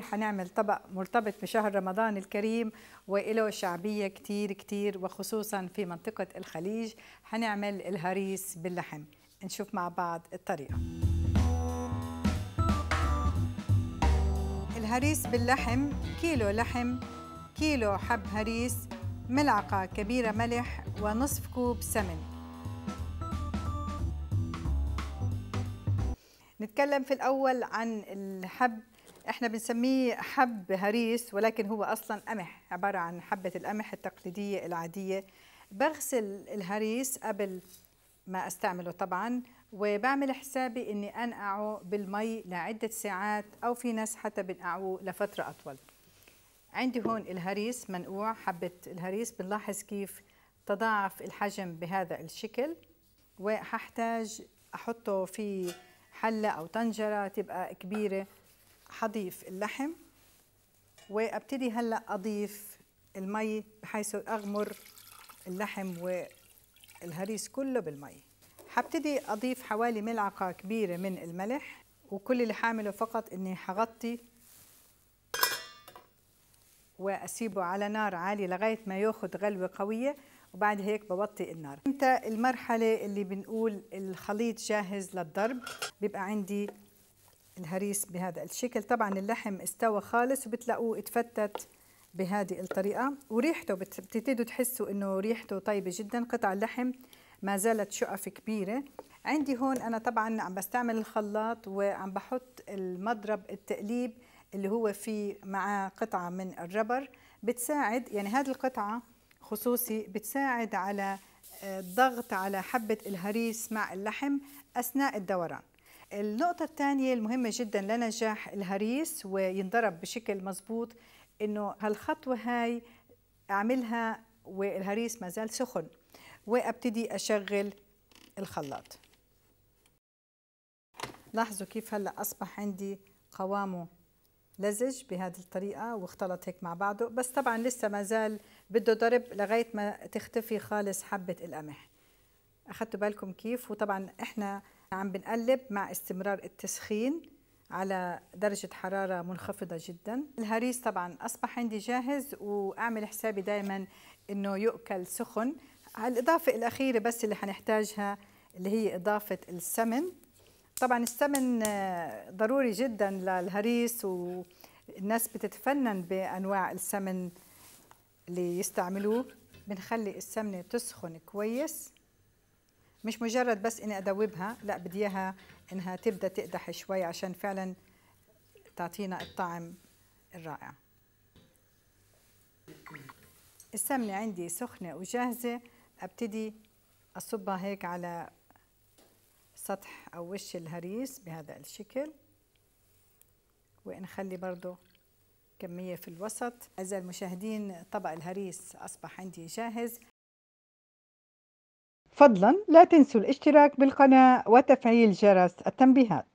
هنعمل طبق مرتبط بشهر رمضان الكريم وله شعبية كتير كتير وخصوصا في منطقة الخليج هنعمل الهريس باللحم نشوف مع بعض الطريقة الهريس باللحم كيلو لحم كيلو حب هريس ملعقة كبيرة ملح ونصف كوب سمن نتكلم في الأول عن الحب احنا بنسميه حب هريس ولكن هو اصلا قمح عباره عن حبه القمح التقليديه العاديه بغسل الهريس قبل ما استعمله طبعا وبعمل حسابي اني انقعه بالمي لعده ساعات او في ناس حتى بنقعوه لفتره اطول عندي هون الهريس منقوع حبه الهريس بنلاحظ كيف تضاعف الحجم بهذا الشكل وهحتاج احطه في حله او طنجره تبقى كبيره حضيف اللحم وابتدي هلا اضيف المي بحيث اغمر اللحم والهريس كله بالمي هبتدي اضيف حوالي ملعقه كبيره من الملح وكل اللي حعمله فقط اني حغطي واسيبه على نار عاليه لغايه ما ياخذ غلوه قويه وبعد هيك بوطي النار امتى المرحله اللي بنقول الخليط جاهز للضرب بيبقى عندي الهريس بهذا الشكل طبعا اللحم استوى خالص وبتلاقوه اتفتت بهذه الطريقة وريحته بتبتدوا تحسوا انه ريحته طيبة جدا قطع اللحم ما زالت شقف كبيرة عندي هون انا طبعا عم بستعمل الخلاط وعم بحط المضرب التقليب اللي هو فيه معاه قطعة من الربر بتساعد يعني هذه القطعة خصوصي بتساعد على الضغط آه، على حبة الهريس مع اللحم أثناء الدوران النقطة الثانية المهمة جدا لنجاح الهريس وينضرب بشكل مزبوط انه هالخطوة هاي اعملها والهريس ما زال سخن وابتدي اشغل الخلاط لاحظوا كيف هلا اصبح عندي قوامه لزج بهذه الطريقة واختلط هيك مع بعضه بس طبعا لسه ما زال بده ضرب لغاية ما تختفي خالص حبة القمح أخدتوا بالكم كيف وطبعا إحنا عم بنقلب مع استمرار التسخين على درجة حرارة منخفضة جدا الهريس طبعا أصبح عندي جاهز وأعمل حسابي دائما أنه يؤكل سخن الإضافة الأخيرة بس اللي حنحتاجها اللي هي إضافة السمن طبعا السمن آه، ضروري جدا للهريس والناس بتتفنن بأنواع السمن اللي يستعملوه بنخلي السمنة تسخن كويس مش مجرد بس اني ادوبها لا بدي اياها انها تبدا تقدح شوي عشان فعلا تعطينا الطعم الرائع السمنة عندي سخنة وجاهزة ابتدي اصبها هيك على سطح او وش الهريس بهذا الشكل ونخلي برضو كمية في الوسط أعزائي المشاهدين طبق الهريس أصبح عندي جاهز فضلا لا تنسوا الاشتراك بالقناة وتفعيل جرس التنبيهات